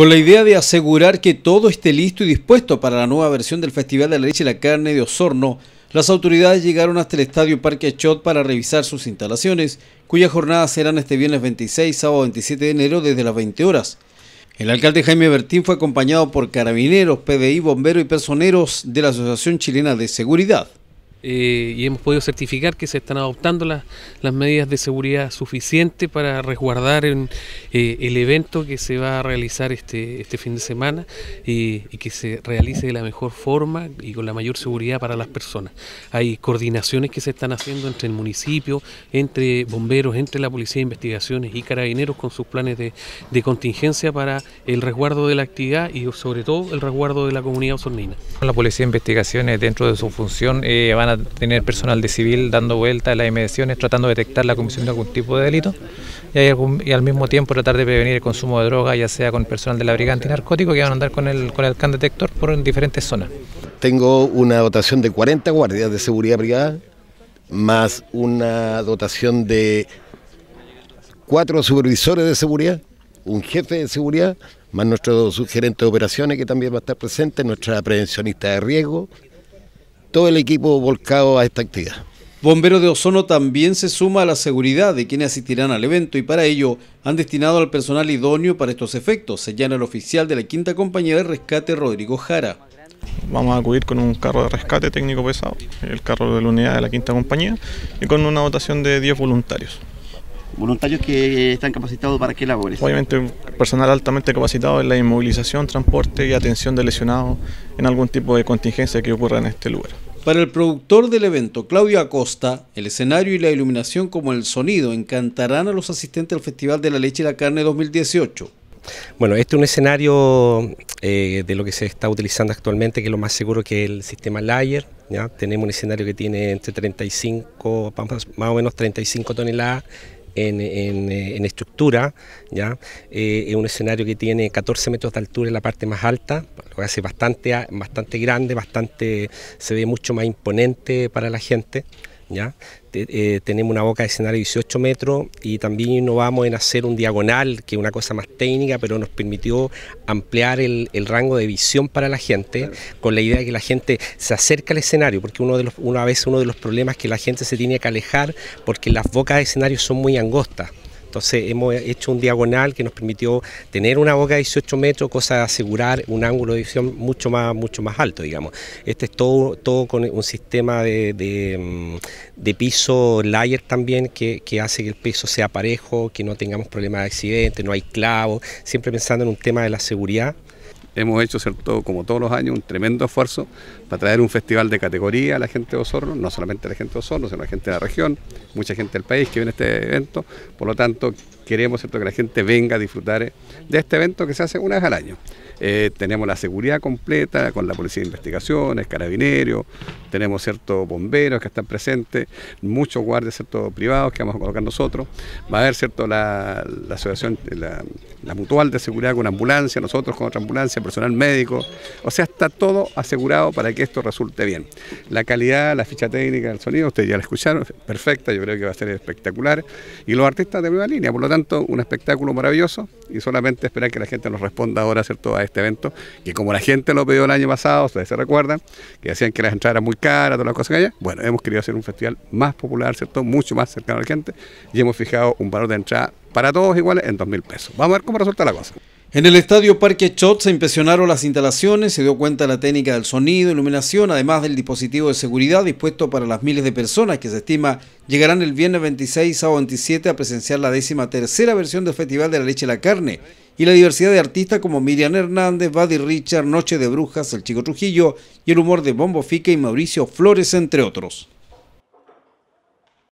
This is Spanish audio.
Con la idea de asegurar que todo esté listo y dispuesto para la nueva versión del Festival de la Leche y la Carne de Osorno, las autoridades llegaron hasta el Estadio Parque Chot para revisar sus instalaciones, cuyas jornadas serán este viernes 26, sábado 27 de enero desde las 20 horas. El alcalde Jaime Bertín fue acompañado por carabineros, PDI, bomberos y personeros de la Asociación Chilena de Seguridad. Eh, y hemos podido certificar que se están adoptando las, medidas de seguridad suficientes para resguardar eh, el evento que se va a realizar este, este fin de semana y, que se realice de la mejor forma y con la mayor seguridad para las personas. Hay coordinaciones que se están haciendo entre el municipio, entre bomberos, entre la policía de investigaciones y carabineros con sus planes de, contingencia para el resguardo de la actividad y sobre todo el resguardo de la comunidad osornina. La policía de investigaciones dentro de su función eh, van a tener personal de civil dando vueltas a las inmediaciones, tratando de detectar la comisión de algún tipo de delito y, al mismo tiempo tratar de prevenir el consumo de drogas ya sea con personal de la brigada antinarcótico que van a andar con el, con can detector por diferentes zonas. Tengo una dotación de 40 guardias de seguridad privada, más una dotación de cuatro supervisores de seguridad, un jefe de seguridad, más nuestro subgerente de operaciones que también va a estar presente, nuestra prevencionista de riesgo, todo el equipo volcado a esta actividad. Bomberos de Ozono también se suma a la seguridad de quienes asistirán al evento y para ello han destinado al personal idóneo para estos efectos, señala el oficial de la quinta compañía de rescate Rodrigo Jara. Vamos a acudir con un carro de rescate técnico pesado, el carro de la unidad de la quinta compañía y con una dotación de 10 voluntarios voluntarios que están capacitados para qué labores? Obviamente personal altamente capacitado en la inmovilización, transporte y atención de lesionados en algún tipo de contingencia que ocurra en este lugar. Para el productor del evento, Claudio Acosta, el escenario y la iluminación como el sonido encantarán a los asistentes al Festival de la Leche y la Carne 2018. Bueno, este es un escenario eh, de lo que se está utilizando actualmente, que es lo más seguro que es el sistema Layer. ¿ya? Tenemos un escenario que tiene entre 35, más o menos 35 toneladas eh, en, estructura, ¿ya? Eh, es un escenario que tiene 14 metros de altura en la parte más alta, lo que hace bastante, bastante grande, bastante, se ve mucho más imponente para la gente. Eh, tenemos una boca de escenario de 18 metros y también innovamos en hacer un diagonal, que es una cosa más técnica, pero nos permitió ampliar el, rango de visión para la gente, con la idea de que la gente se acerque al escenario, porque uno de una vez uno de los problemas es que la gente se tiene que alejar porque las bocas de escenario son muy angostas. Entonces hemos hecho un diagonal que nos permitió tener una boca de 18 metros, cosa de asegurar un ángulo de visión mucho más, mucho más alto, digamos. Este es todo, todo con un sistema de, mm, piso layer también que, hace que el piso sea parejo, que no tengamos problemas de accidente, no hay clavos, siempre pensando en un tema de la seguridad hemos hecho, como todos los años, un tremendo esfuerzo para traer un festival de categoría a la gente de Osorno, no solamente a la gente de Osorno, sino a la gente de la región, mucha gente del país que viene a este evento, por lo tanto queremos que la gente venga a disfrutar eh, de este evento que se hace una vez al año. Eh, tenemos la seguridad completa con la policía de investigaciones, carabineros, tenemos ciertos bomberos que están presentes, muchos guardias privados que vamos a colocar nosotros. Va a haber cierto la, asociación, la, la, mutual de seguridad con ambulancia, nosotros con otra ambulancia, personal médico. O sea, está todo asegurado para que esto resulte bien. La calidad, la ficha técnica el sonido, ustedes ya la escucharon, perfecta, yo creo que va a ser espectacular. Y los artistas de primera línea, por lo tanto, un espectáculo maravilloso y solamente esperar que la gente nos responda ahora ¿cierto? a este evento, que como la gente lo pidió el año pasado, ustedes se recuerdan, que decían que las entradas eran muy caras, todas las cosas que allá, bueno, hemos querido hacer un festival más popular, ¿cierto? mucho más cercano a la gente y hemos fijado un valor de entrada para todos iguales en 2.000 pesos. Vamos a ver cómo resulta la cosa. En el estadio Parque Chot se impresionaron las instalaciones, se dio cuenta la técnica del sonido, iluminación, además del dispositivo de seguridad dispuesto para las miles de personas que se estima llegarán el viernes 26 a 27 a presenciar la décima tercera versión del Festival de la Leche y la Carne y la diversidad de artistas como Miriam Hernández, Buddy Richard, Noche de Brujas, El Chico Trujillo y el humor de Bombo Fica y Mauricio Flores, entre otros.